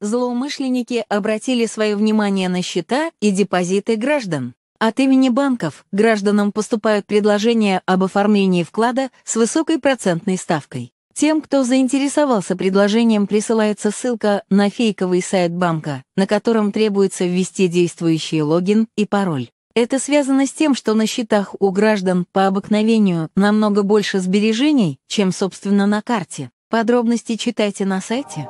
злоумышленники обратили свое внимание на счета и депозиты граждан. От имени банков гражданам поступают предложения об оформлении вклада с высокой процентной ставкой. Тем, кто заинтересовался предложением, присылается ссылка на фейковый сайт банка, на котором требуется ввести действующий логин и пароль. Это связано с тем, что на счетах у граждан по обыкновению намного больше сбережений, чем, собственно, на карте. Подробности читайте на сайте.